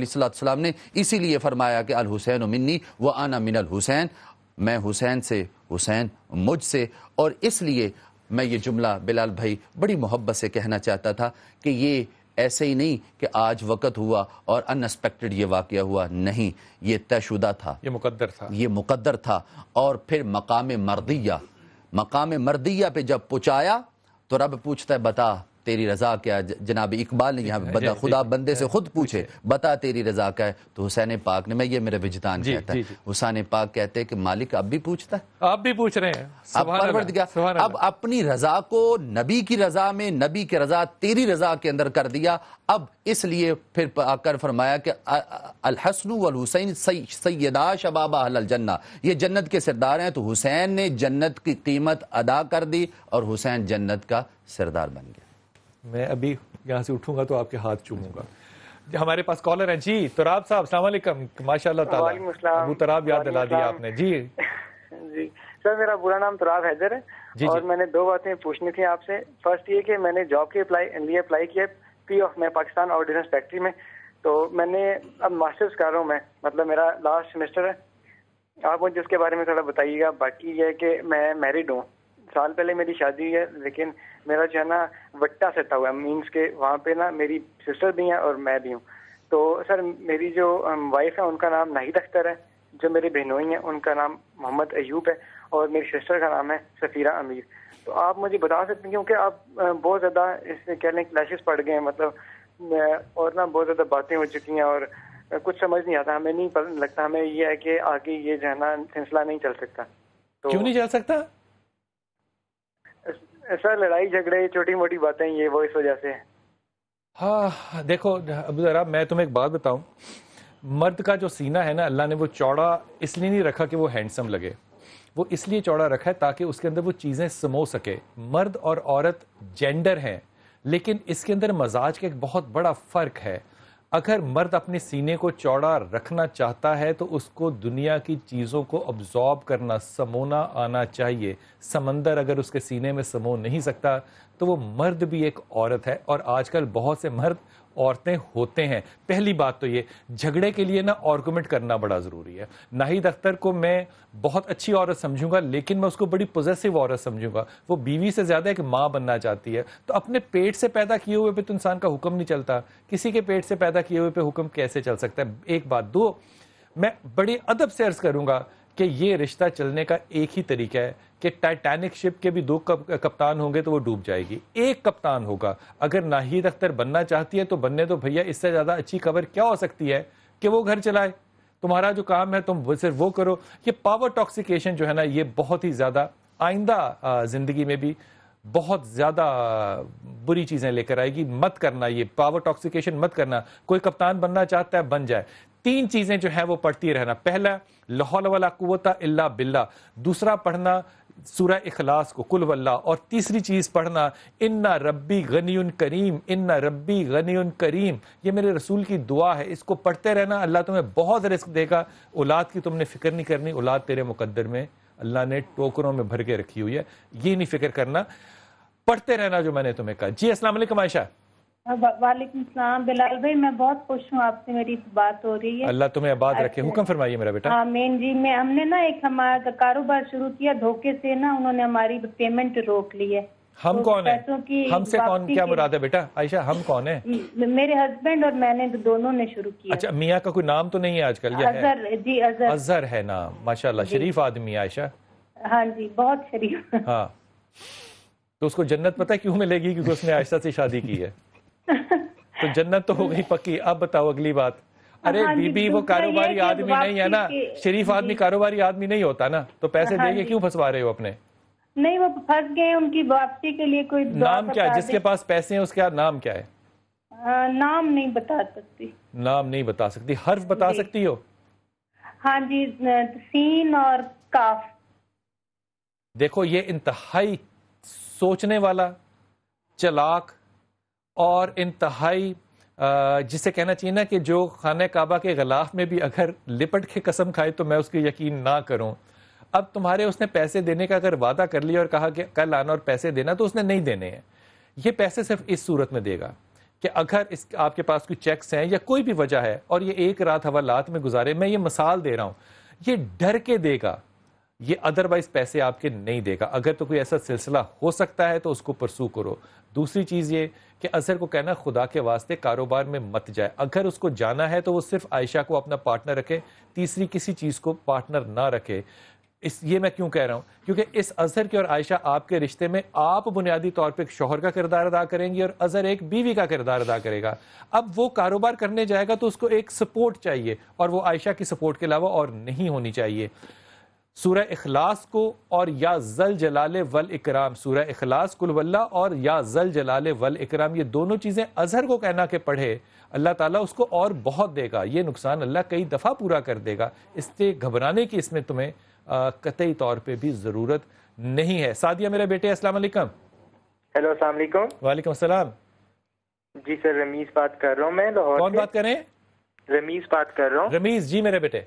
ने इसीलिए फरमाया कि अल हुसैन मिन्नी व आना मिन अल हुसैन मैं हुसैन से हुसैन मुझसे और इसलिए मैं ये जुमला बिलाल भाई बड़ी मोहब्बत से कहना चाहता था कि ये ऐसे ही नहीं कि आज वक़्त हुआ और अनएक्सपेक्टेड ये वाक़ हुआ नहीं ये तयशुदा था ये मुकद्दर था ये मुकद्दर था और फिर मकाम मर्दिया मकाम मर्दिया पे जब पूछाया तो रब पूछता है बता तेरी रजा क्या जनाब इकबाल ने यहाँ बता खुदा बंदे से खुद पूछे बता तेरी रजा क्या है तो हुसैन पाक ने मैं ये मेरा विजदान कहता है हुसैन पाक कहते हैं कि मालिक अब भी पूछता है आप भी पूछ रहे हैं अब अब अपनी रजा को नबी की रजा में नबी की रजा तेरी रजा के अंदर कर दिया अब इसलिए फिर आकर फरमाया कि अलहसन हुसैन सैदा शबाबा जन्ना ये जन्नत के सरदार हैं तो हुसैन ने जन्नत की कीमत अदा कर दी और हुसैन जन्नत का सरदार बन गया मैं अभी यहाँ से उठूंगा तो आपके हाथ चूमूंगा हमारे पास कॉलर है जी तराब साहब सलामकम माशाल्लाह ताला अबू तुराब याद दिला दिया आपने जी <laughs> जी सर मेरा बुरा नाम तराब हैदर है जी, और जी. मैंने दो बातें पूछनी थी आपसे फर्स्ट ये कि मैंने जॉब के अप्लाई लिए अप्लाई किया पी ऑफ मैं पाकिस्तान ऑर्डिनेंस फैक्ट्री में तो मैंने अब मास्टर्स कर रहा हूँ मैं मतलब मेरा लास्ट सेमेस्टर है आप मुझे इसके बारे में थोड़ा बताइएगा बाकी ये है कि मैं मैरिड हूँ साल पहले मेरी शादी है लेकिन मेरा जो है ना वट्टा सटा हुआ है मीन्स के वहाँ पे ना मेरी सिस्टर भी हैं और मैं भी हूँ तो सर मेरी जो वाइफ है उनका नाम नाहिद अख्तर है जो मेरी बहनोई हैं उनका नाम मोहम्मद अयूब है और मेरी सिस्टर का नाम है सफ़ीरा अमीर तो आप मुझे बता सकते हैं क्योंकि आप बहुत ज़्यादा इससे कह लें क्लैशेस पड़ गए हैं मतलब और ना बहुत ज़्यादा बातें हो चुकी हैं और कुछ समझ नहीं आता हमें नहीं लगता हमें ये है कि आगे ये जो है ना सिलसिला नहीं चल सकता तो क्यों नहीं चल सकता ऐसा लड़ाई झगड़े छोटी मोटी बातें ये वो इस वजह से हाँ देखो अब ज़रा मैं तुम्हें एक बात बताऊं मर्द का जो सीना है ना अल्लाह ने वो चौड़ा इसलिए नहीं रखा कि वो हैंडसम लगे वो इसलिए चौड़ा रखा है ताकि उसके अंदर वो चीज़ें समो सके मर्द और औरत जेंडर हैं लेकिन इसके अंदर मजाज का एक बहुत बड़ा फ़र्क है अगर मर्द अपने सीने को चौड़ा रखना चाहता है तो उसको दुनिया की चीज़ों को अब्जॉर्ब करना समोना आना चाहिए समंदर अगर उसके सीने में समो नहीं सकता तो वो मर्द भी एक औरत है और आजकल बहुत से मर्द औरतें होते हैं पहली बात तो ये झगड़े के लिए ना आर्गूमेंट करना बड़ा ज़रूरी है नाहिद अख्तर को मैं बहुत अच्छी औरत समझूंगा लेकिन मैं उसको बड़ी पोजेसिव औरत समझूंगा वो बीवी से ज़्यादा एक माँ बनना चाहती है तो अपने पेट से पैदा किए हुए पे तो इंसान का हुक्म नहीं चलता किसी के पेट से पैदा किए हुए पे हुक्म कैसे चल सकता है एक बात दो मैं बड़े अदब से अर्ज़ करूँगा कि ये रिश्ता चलने का एक ही तरीका है कि टाइटैनिक शिप के भी दो कप, कप्तान होंगे तो वो डूब जाएगी एक कप्तान होगा अगर नाहिद अख्तर बनना चाहती है तो बनने तो भैया इससे ज़्यादा अच्छी खबर क्या हो सकती है कि वो घर चलाए तुम्हारा जो काम है तुम सिर्फ वो करो ये पावर टॉक्सिकेशन जो है ना ये बहुत ही ज़्यादा आइंदा ज़िंदगी में भी बहुत ज़्यादा बुरी चीज़ें लेकर आएगी मत करना ये पावर टॉक्सिकेशन मत करना कोई कप्तान बनना चाहता है बन जाए तीन चीजें जो है वो पढ़ती रहना पहला लाहौल वाला कुवता इल्ला बिल्ला दूसरा पढ़ना सूर्य इखलास को कुल वल्ला और तीसरी चीज़ पढ़ना इन्ना रब्बी गनी करीम इन्ना रब्बी गनी करीम ये मेरे रसूल की दुआ है इसको पढ़ते रहना अल्लाह तुम्हें बहुत रिस्क देगा औलाद की तुमने फिक्र नहीं करनी औलाद तेरे मुकद्दर में अल्लाह ने टोकरों में भर के रखी हुई है ये नहीं फिक्र करना पढ़ते रहना जो मैंने तुम्हें कहा जी असल आयशा वालेकुम सलाम बिलाल भाई मैं बहुत खुश हूँ आपसे मेरी बात हो रही है अल्लाह तुम्हें आबाद अच्छा। रखे हुक्म फरमाइए मेरा बेटा जी मैं हमने ना एक हमारा कारोबार शुरू किया धोखे से ना उन्होंने हमारी पेमेंट रोक ली है हम तो कौन है हमसे कौन क्या मुराद है बेटा आयशा हम कौन है मेरे हस्बैंड और मैंने दोनों ने शुरू किया अच्छा मियाँ का कोई नाम तो नहीं है आजकल अजहर जी अजहर अजहर है नाम माशाल्लाह शरीफ आदमी आयशा हाँ जी बहुत शरीफ हाँ तो उसको जन्नत पता है क्यों मिलेगी क्योंकि उसने आयशा से शादी की है <laughs> तो जन्नत तो हो गई पक्की अब बताओ अगली बात अरे हाँ बीबी वो कारोबारी आदमी नहीं है ना शरीफ आदमी कारोबारी आदमी नहीं होता ना तो पैसे हाँ देंगे क्यों फंसवा रहे हो अपने नहीं वो फंस गए उनकी वापसी के लिए कोई नाम क्या है जिसके पास पैसे हैं उसका नाम क्या है नाम नहीं बता सकती नाम नहीं बता सकती हर्फ बता सकती हो हाँ जी सीन और काफ देखो ये इंतहाई सोचने वाला चलाक और इंतहाई जिसे कहना चाहिए ना कि जो खान काबा के गलाफ में भी अगर लिपट के कसम खाए तो मैं उसकी यकीन ना करूँ अब तुम्हारे उसने पैसे देने का अगर वादा कर लिया और कहा कि कल आना और पैसे देना तो उसने नहीं देने हैं ये पैसे सिर्फ इस सूरत में देगा कि अगर इस आपके पास कोई चेक्स हैं या कोई भी वजह है और ये एक रात हवालात में गुजारे मैं ये मिसाल दे रहा हूँ ये डर के देगा ये अदरवाइज पैसे आपके नहीं देगा अगर तो कोई ऐसा सिलसिला हो सकता है तो उसको परसू करो दूसरी चीज़ ये कि अजहर को कहना खुदा के वास्ते कारोबार में मत जाए अगर उसको जाना है तो वो सिर्फ आयशा को अपना पार्टनर रखे तीसरी किसी चीज़ को पार्टनर ना रखे इस ये मैं क्यों कह रहा हूँ क्योंकि इस अजहर की और आयशा आपके रिश्ते में आप बुनियादी तौर पर एक शोहर का किरदार अदा करेंगी और अजहर एक बीवी का किरदार अदा करेगा अब वो कारोबार करने जाएगा तो उसको एक सपोर्ट चाहिए और वो आयशा की सपोर्ट के अलावा और नहीं होनी चाहिए सूर्य अखलास को और या जल जलाल वल इकराम सूर्य अखलास कुलवल्ला और या जल जलाल वल इकराम ये दोनों चीज़ें अजहर को कहना के पढ़े अल्लाह ताला उसको और बहुत देगा ये नुकसान अल्लाह कई दफ़ा पूरा कर देगा इससे घबराने की इसमें तुम्हें कतई तौर पर भी ज़रूरत नहीं है सादिया मेरे बेटे अस्सलाम हेलो अस्सलाम वालेकुम अस्सलाम जी सर रमीज़ बात कर रहा हूँ मैं लाहौर कौन बात करें रमीज़ बात कर रहा हूँ रमीज़ जी मेरे बेटे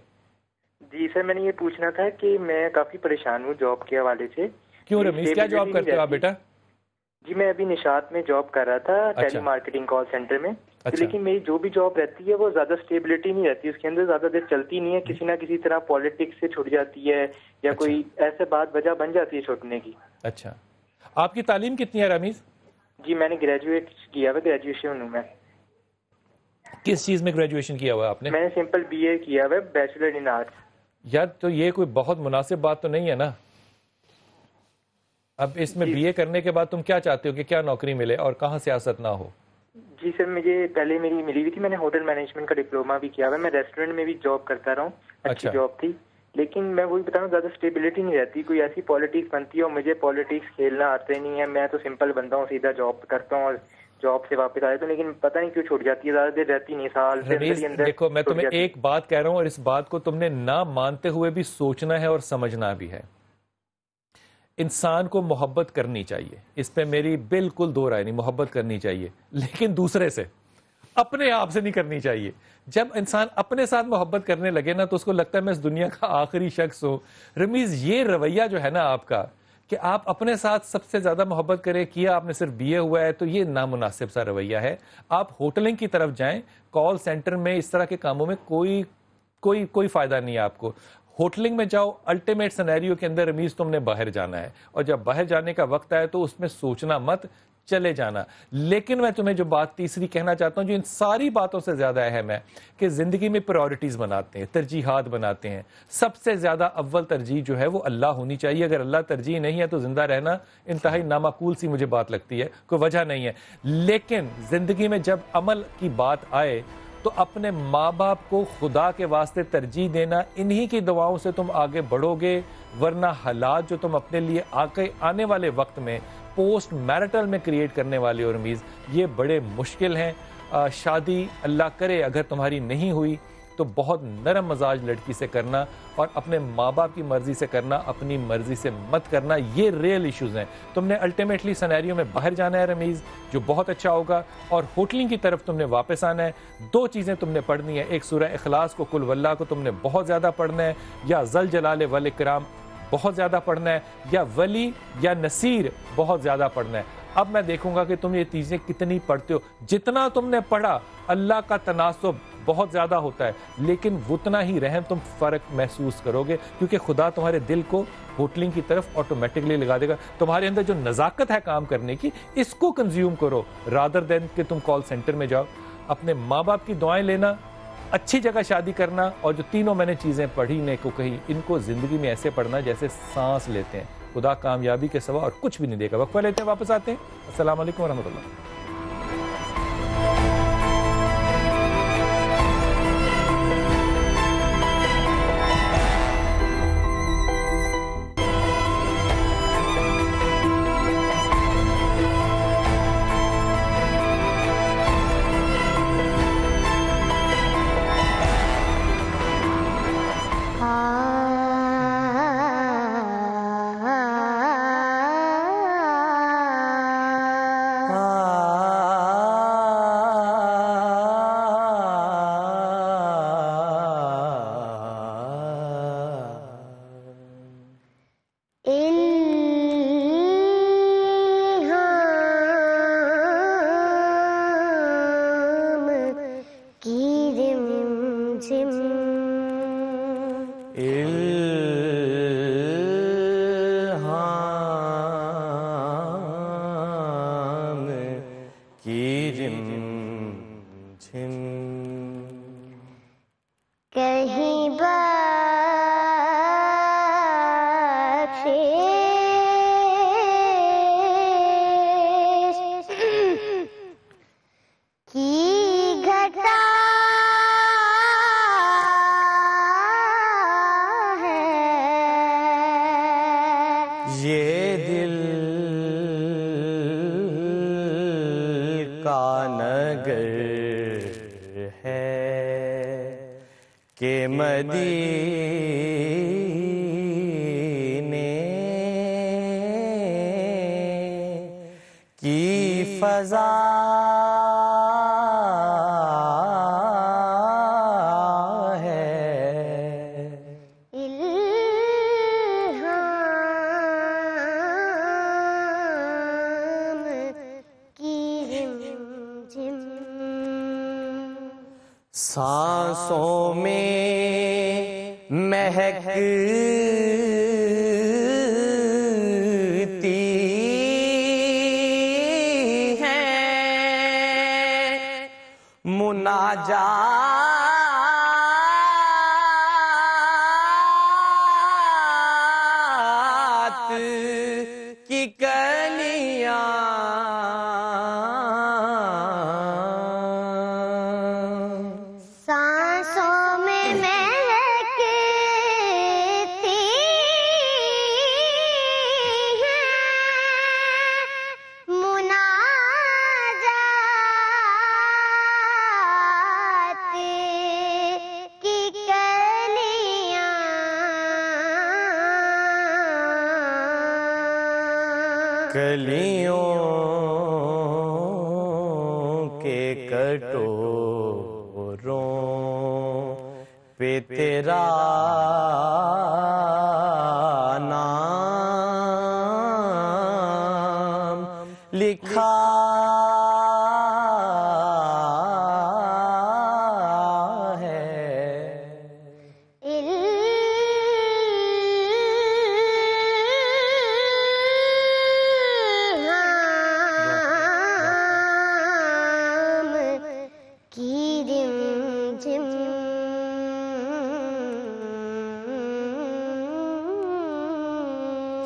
जी सर मैंने ये पूछना था कि मैं काफी परेशान हूँ जॉब के हवाले से क्यों रमेश क्या जॉब करते हो आप बेटा जी मैं अभी निशात में जॉब कर रहा था अच्छा। टेली मार्केटिंग कॉल सेंटर में अच्छा। तो लेकिन मेरी जो भी जॉब रहती है वो ज्यादा स्टेबिलिटी नहीं रहती उसके अंदर ज्यादा देर चलती नहीं है किसी ना किसी तरह पॉलिटिक्स से छुट जाती है या अच्छा। कोई ऐसे बात वजह बन जाती है छुटने की अच्छा आपकी तालीम कितनी है रमीज जी मैंने ग्रेजुएट किया हुआ ग्रेजुएशन हूँ मैं किस चीज में ग्रेजुएशन किया हुआ आपने मैंने सिंपल बी किया हुआ बैचलर इन आर्ट्स यार तो ये कोई बहुत मुनासिब बात तो नहीं है ना अब इसमें बीए करने के बाद तुम क्या चाहते हो कि क्या नौकरी मिले और कहाँ सियासत ना हो जी सर मुझे पहले मेरी मिली हुई थी मैंने होटल मैनेजमेंट का डिप्लोमा भी किया हुआ मैं रेस्टोरेंट में भी जॉब करता रहा हूँ अच्छी अच्छा। जॉब थी लेकिन मैं वही बता रहा हूँ ज़्यादा स्टेबिलिटी नहीं रहती कोई ऐसी पॉलिटिक्स बनती है और मुझे पॉलिटिक्स खेलना आते नहीं है मैं तो सिंपल बनता हूँ सीधा जॉब करता हूँ और जॉब से वापस आए तो लेकिन पता नहीं क्यों छूट जाती है ज्यादा देर रहती नहीं साल रमीज देखो मैं तुम्हें एक बात कह रहा हूँ और इस बात को तुमने ना मानते हुए भी सोचना है और समझना भी है इंसान को मोहब्बत करनी चाहिए इस पर मेरी बिल्कुल दो राय नहीं मोहब्बत करनी चाहिए लेकिन दूसरे से अपने आप से नहीं करनी चाहिए जब इंसान अपने साथ मोहब्बत करने लगे ना तो उसको लगता है मैं इस दुनिया का आखिरी शख्स हूं रमीज ये रवैया जो है ना आपका कि आप अपने साथ सबसे ज़्यादा मोहब्बत करें किया आपने सिर्फ बीए हुआ है तो ये नामुनासिब सा रवैया है आप होटलिंग की तरफ जाएं कॉल सेंटर में इस तरह के कामों में कोई कोई कोई फ़ायदा नहीं है आपको होटलिंग में जाओ अल्टीमेट सिनेरियो के अंदर रमीज तुमने बाहर जाना है और जब बाहर जाने का वक्त आए तो उसमें सोचना मत चले जाना लेकिन मैं तुम्हें जो बात तीसरी कहना चाहता हूँ जो इन सारी बातों से ज़्यादा अहम है कि ज़िंदगी में प्रायोरिटीज़ बनाते हैं तरजीहत बनाते हैं सबसे ज़्यादा अव्वल तरजीह जो है वो अल्लाह होनी चाहिए अगर अल्लाह तरजीह नहीं है तो ज़िंदा रहना इंतहाई नामाकूल सी मुझे बात लगती है कोई वजह नहीं है लेकिन ज़िंदगी में जब अमल की बात आए तो अपने माँ बाप को खुदा के वास्ते तरजीह देना इन्हीं की दुआओं से तुम आगे बढ़ोगे वरना हालात जो तुम अपने लिए आके आने वाले वक्त में पोस्ट मैरिटल में क्रिएट करने वाले उर्मीज़ ये बड़े मुश्किल हैं शादी अल्लाह करे अगर तुम्हारी नहीं हुई तो बहुत नरम मजाज लड़की से करना और अपने माँ बाप की मर्ज़ी से करना अपनी मर्ज़ी से मत करना ये रियल इश्यूज हैं तुमने अल्टीमेटली सनेरियो में बाहर जाना है रमीज़ जो बहुत अच्छा होगा और होटलिंग की तरफ तुमने वापस आना है दो चीज़ें तुमने पढ़नी है एक सूर्य अखलास को कुल वल्ला को तुमने बहुत ज़्यादा पढ़ना है या जल जलाल वल कराम बहुत ज़्यादा पढ़ना है या वली या नसीर बहुत ज़्यादा पढ़ना है अब मैं देखूंगा कि तुम ये चीज़ें कितनी पढ़ते हो जितना तुमने पढ़ा अल्लाह का तनासब बहुत ज़्यादा होता है लेकिन उतना ही रहम तुम फ़र्क महसूस करोगे क्योंकि खुदा तुम्हारे दिल को होटलिंग की तरफ ऑटोमेटिकली लगा देगा तुम्हारे अंदर जो नज़ाकत है काम करने की इसको कंज्यूम करो रादर देन कि तुम कॉल सेंटर में जाओ अपने माँ बाप की दुआएं लेना अच्छी जगह शादी करना और जो तीनों मैंने चीज़ें पढ़ी ने को कही इनको ज़िंदगी में ऐसे पढ़ना जैसे सांस लेते हैं खुदा कामयाबी के सवा और कुछ भी नहीं देगा वक्त लेते हैं वापस आते हैं असल वरहमल 一襟。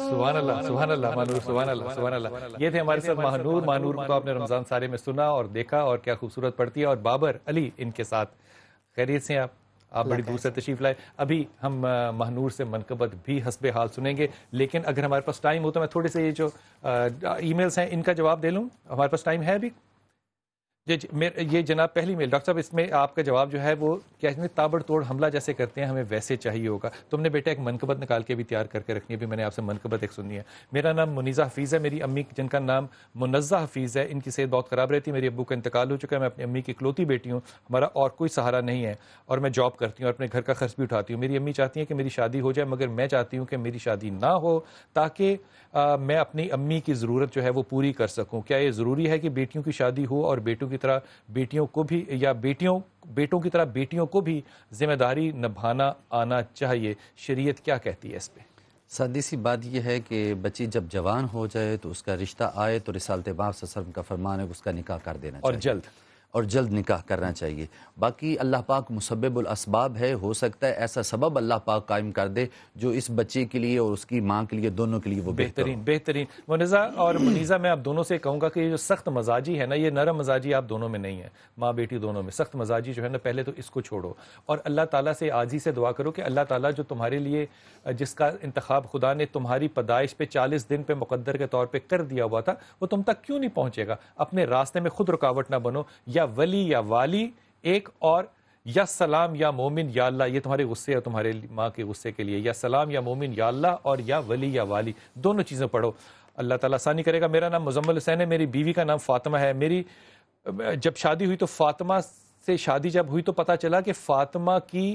ये थे हमारे साथ महानूर महानूर को आपने रमज़ान सारे में सुना और देखा और क्या खूबसूरत पड़ती है और बाबर अली इनके साथ खैरियत से आप आप बड़ी दूर से तशीफ लाए अभी हम महानूर से मनकबत भी हसब हाल सुनेंगे लेकिन अगर हमारे पास टाइम हो तो मैं थोड़े से ये जो ई मेल्स हैं इनका जवाब दे लूँ हमारे पास टाइम है अभी ये ये जनाब पहली मेल डॉक्टर साहब इसमें आपका जवाब जो है वो क्या इसमें ताबड़तोड़ हमला जैसे करते हैं हमें वैसे चाहिए होगा तुमने बेटा एक मनकबत निकाल के भी तैयार करके रखनी है भी मैंने आपसे मनकबत एक सुनी है मेरा नाम मुनीज़ा हफीज़ है मेरी अम्मी जिनका नाम मुनज़ा हफीज़ है इनकी सेहत बहुत ख़राब रहती है मेरी अबू का इंतकाल हो चुका है मैं अपनी अम्मी की इकलौती बेटी हूँ हमारा और कोई सहारा नहीं है और मैं जॉब करती हूँ और अपने घर का खर्च भी उठाती हूँ मेरी अम्मी चाहती हैं कि मेरी शादी हो जाए मगर मैं चाहती हूँ कि मेरी शादी ना हो ताकि मैं अपनी अम्मी की ज़रूरत जो है वो पूरी कर सकूँ क्या ये ज़रूरी है कि बेटियों की शादी हो और बेटों की तरह बेटियों को भी या बेटियों बेटों की तरह बेटियों को भी जिम्मेदारी निभाना आना चाहिए शरीयत क्या कहती है इस पर सादी सी बात यह है कि बच्ची जब जवान हो जाए तो उसका रिश्ता आए तो रिसालत बाप ससरम का फरमान है उसका निकाह कर देना और जल्द और जल्द निकाह करना चाहिए बाकी अल्लाह पाक मुसब्बुलसबाब है हो सकता है ऐसा सबब अल्लाह पाक कायम कर दे जो इस बच्चे के लिए और उसकी माँ के लिए दोनों के लिए वो बेहतरीन बेहतरीन मुनिज़ा और मुनिजा मैं आप दोनों से कहूँगा कि जो सख्त मजाजी है ना ये नरम मजाजी आप दोनों में नहीं है माँ बेटी दोनों में सख्त मजाजी जो है ना पहले तो इसको छोड़ो और अल्लाह ताला से आजी से दुआ करो कि अल्लाह ताला जो तुम्हारे लिए जिसका इंतखब खुदा ने तुम्हारी पैदाइश पे चालीस दिन पे मुकद्दर के तौर पर कर दिया हुआ था वो तुम तक क्यों नहीं पहुँचेगा अपने रास्ते में खुद रुकावट ना बनो या या वली या वाली एक और या सलाम या मोमिन या अल्लाह ये तुम्हारे गुस्से और तुम्हारे माँ के गुस्से के लिए या सलाम या मोमिन या अल्लाह और या वली या वाली दोनों चीज़ें पढ़ो अल्लाह ताला आसानी करेगा मेरा नाम मुजम्मल हुसैन है मेरी बीवी का नाम फातिमा है मेरी जब शादी हुई तो फातिमा से शादी जब हुई तो पता चला कि फातिमा की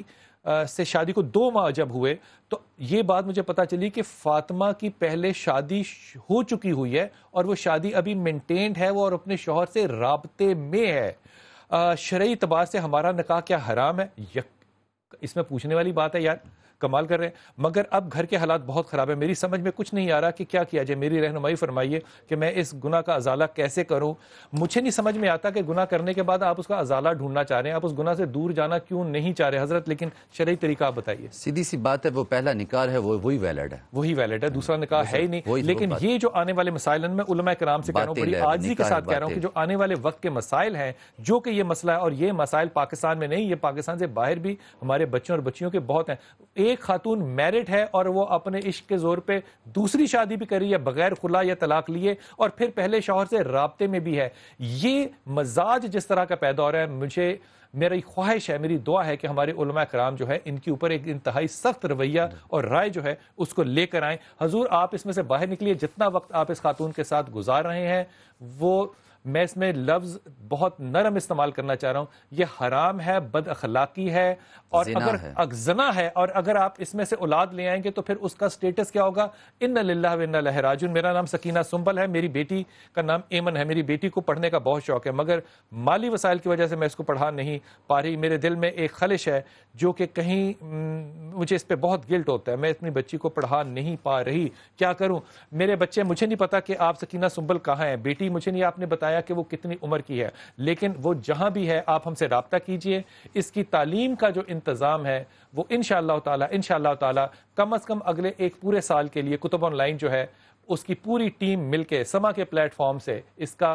से शादी को दो माह जब हुए तो ये बात मुझे पता चली कि फातिमा की पहले शादी हो चुकी हुई है और वो शादी अभी मेंटेन्ड है वो और अपने शोहर से रबते में है शर्य तबार से हमारा निकाह क्या हराम है यक इसमें पूछने वाली बात है यार कमाल कर रहे हैं मगर अब घर के हालात बहुत ख़राब है मेरी समझ में कुछ नहीं आ रहा कि क्या किया जाए मेरी रहनुमाई फरमाइए कि मैं इस गुना का अजाला कैसे करूँ मुझे नहीं समझ में आता कि गुना करने के बाद आप उसका अजाला ढूंढना चाह रहे हैं आप उस गुना से दूर जाना क्यों नहीं चाह रहे हजरत लेकिन शरी तरीका आप बताइए सीधी सी बात है वो पहला निकार है वो वही वैलिड है वही वैलिड है दूसरा निकाह है ही नहीं लेकिन ये जो आने वाले मसाइल मैं उलमा कराम से कह रहा हूँ बड़ी आजी के साथ कह रहा हूँ कि जो आने वाले वक्त के मसाइल हैं जो कि ये मसला है और ये मसाइल पाकिस्तान में नहीं ये पाकिस्तान से बाहर भी हमारे बच्चों और बच्चियों के बहुत हैं एक खातून मैरिड है और वो अपने इश्क के जोर पर दूसरी शादी भी करी है बगैर खुला या तलाक लिए और फिर पहले शोहर से रबते में भी है ये मजाज जिस तरह का पैदा हो रहा है मुझे मेरी ख्वाहिश है मेरी दुआ है कि हमारे कराम जो है इनके ऊपर एक इंतहाई सख्त रवैया और राय जो है उसको लेकर आए हजूर आप इसमें से बाहर निकलिए जितना वक्त आप इस खातून के साथ गुजार रहे हैं वो मैं इसमें लफ्ज बहुत नरम इस्तेमाल करना चाह रहा हूँ ये हराम है बद अखलाकी है और अगर अगजना है और अगर आप इसमें से औलाद ले आएंगे तो फिर उसका स्टेटस क्या होगा इन ला लहराजुन मेरा नाम सकीना सुंबल है मेरी बेटी का नाम एमन है मेरी बेटी को पढ़ने का बहुत शौक है मगर माली वसाइल की वजह से मैं इसको पढ़ा नहीं पा रही मेरे दिल में एक खलिश है जो कि कहीं मुझे इस पर बहुत गिल्ट होता है मैं अपनी बच्ची को पढ़ा नहीं पा रही क्या करूं मेरे बच्चे मुझे नहीं पता कि आप सकीना सुंबल कहाँ हैं बेटी मुझे नहीं आपने बताया कि वो कितनी उम्र की है लेकिन वो जहाँ भी है आप हमसे रबता कीजिए इसकी तालीम का जो इंतज़ाम है वो इन शाह इन ताला कम अज़ कम अगले एक पूरे साल के लिए कुतुब ऑनलाइन जो है उसकी पूरी टीम मिलके समा के प्लेटफॉर्म से इसका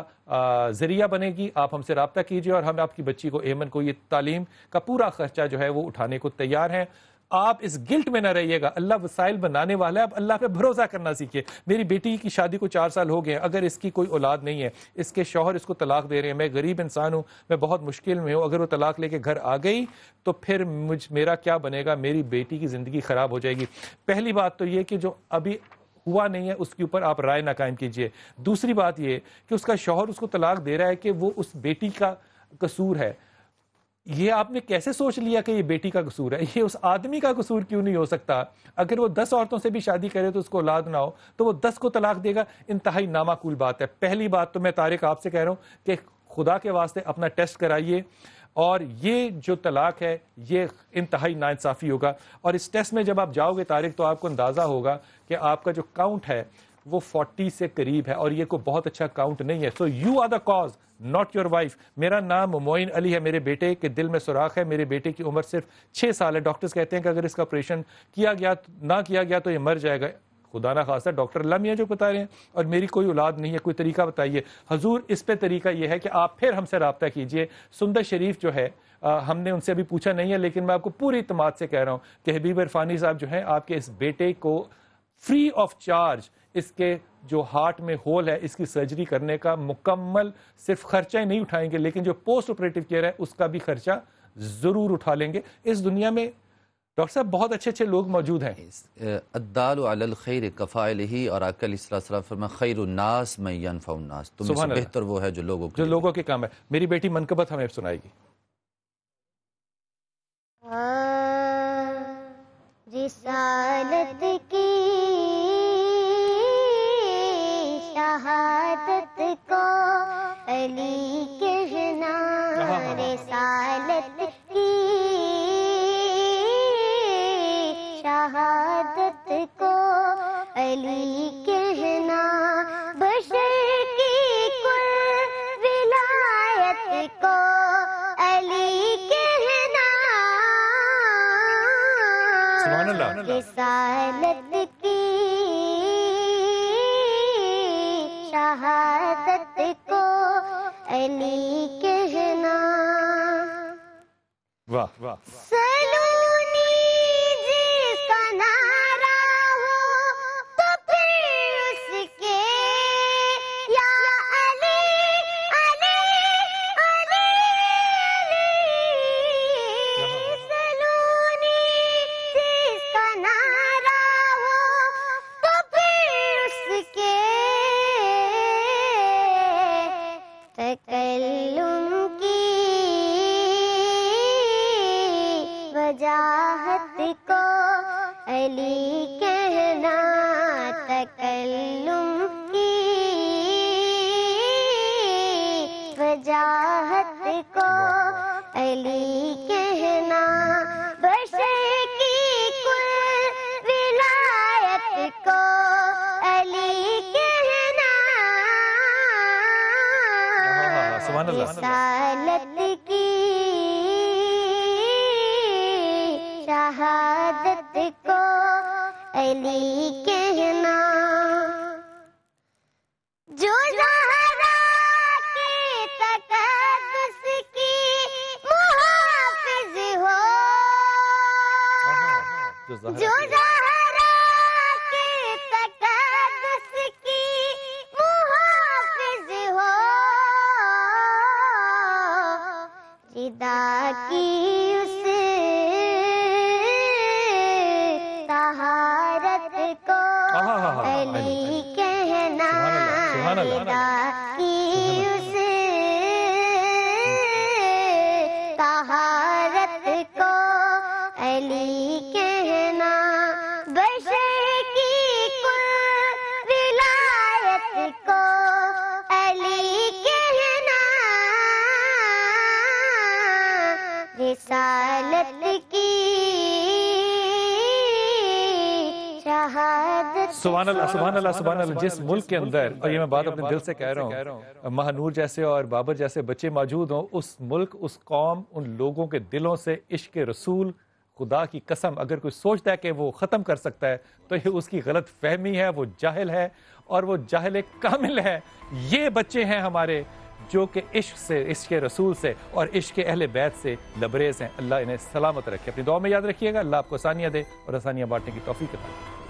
ज़रिया बनेगी आप हमसे रबता कीजिए और हम आपकी बच्ची को एमन को ये तालीम का पूरा खर्चा जो है वो उठाने को तैयार हैं आप इस गिल्ट में ना रहिएगा अल्लाह वसाइल बनाने वाला है आप अल्लाह पे भरोसा करना सीखिए मेरी बेटी की शादी को चार साल हो गए अगर इसकी कोई औलाद नहीं है इसके शोहर इसको तलाक दे रहे हैं मैं गरीब इंसान हूँ मैं बहुत मुश्किल में हूँ अगर वो तलाक लेके घर आ गई तो फिर मुझ मेरा क्या बनेगा मेरी बेटी की ज़िंदगी ख़राब हो जाएगी पहली बात तो ये कि जो अभी हुआ नहीं है उसके ऊपर आप राय ना कायम कीजिए दूसरी बात ये कि उसका शौहर उसको तलाक दे रहा है कि वो उस बेटी का कसूर है ये आपने कैसे सोच लिया कि ये बेटी का कसूर है ये उस आदमी का कसूर क्यों नहीं हो सकता अगर वो दस औरतों से भी शादी करे तो उसको औलाद ना हो तो वो दस को तलाक देगा इंतहाई नामाकूल बात है पहली बात तो मैं तारिक आपसे कह रहा हूँ कि खुदा के वास्ते अपना टेस्ट कराइए और ये जो तलाक है ये इंतहाई नाानसाफ़ी होगा और इस टेस्ट में जब आप जाओगे तारिक तो आपको अंदाज़ा होगा कि आपका जो काउंट है वो फोर्टी से करीब है और ये कोई बहुत अच्छा काउंट नहीं है so you are the cause not your wife मेरा नाम मोइन अली है मेरे बेटे के दिल में सुराख है मेरे बेटे की उम्र सिर्फ छः साल है डॉक्टर्स कहते हैं कि अगर इसका ऑपरेशन किया गया ना किया गया तो ये मर जाएगा खुदा ना खासा डॉक्टर लम मियाँ जो बता रहे हैं और मेरी कोई औलाद नहीं है कोई तरीका बताइए हजूर इस पर तरीका यह है कि आप फिर हमसे रबता कीजिए सुंदर शरीफ जो है आ, हमने उनसे अभी पूछा नहीं है लेकिन मैं आपको पूरी इतमाद से कह रहा हूँ कि हबीब इरफानी साहब जो है आपके इस बेटे को फ्री ऑफ चार्ज इसके जो हार्ट में होल है इसकी सर्जरी करने का मुकम्मल सिर्फ खर्चा ही नहीं उठाएंगे लेकिन जो पोस्ट ऑपरेटिव केयर है उसका भी खर्चा ज़रूर उठा लेंगे इस दुनिया में डॉक्टर साहब बहुत अच्छे अच्छे लोग मौजूद हैं अद्दाल खैर कफ़ाइल ही और अकल फरमा खैर उन्नास में यनफाउन्नास तो बेहतर वो है जो लोगों के जो लोगों के काम है मेरी बेटी मनकबत हमें सुनाएगी रिसालत की शहादत को अली कहना हाँ, हाँ। रिसालत रिसालत की शहादत को अली कहना वाह वाह फिदा की उस तहारत को अली कहना फिदा की सुबह अल्लाह सुबह अल्लाह अल्लाह जिस मुल्क के अंदर और ये मैं बात अपने दिल से कह रहा हूँ महानूर जैसे और बाबर जैसे बच्चे मौजूद हों उस मुल्क उस कौम उन लोगों के दिलों से इश्क रसूल खुदा की कसम अगर कोई सोचता है कि वो ख़त्म कर सकता है तो ये उसकी गलत फहमी है वो जाहिल है और वो जाहिल कामिल है ये बच्चे हैं हमारे जो कि इश्क से इश्क रसूल से और इश्क अहल बैत से लबरेज हैं अल्लाह इन्हें सलामत रखे अपनी दुआ में याद रखिएगा अल्लाह आपको आसानियाँ दे और आसानियाँ बांटने की तोफ़ी करा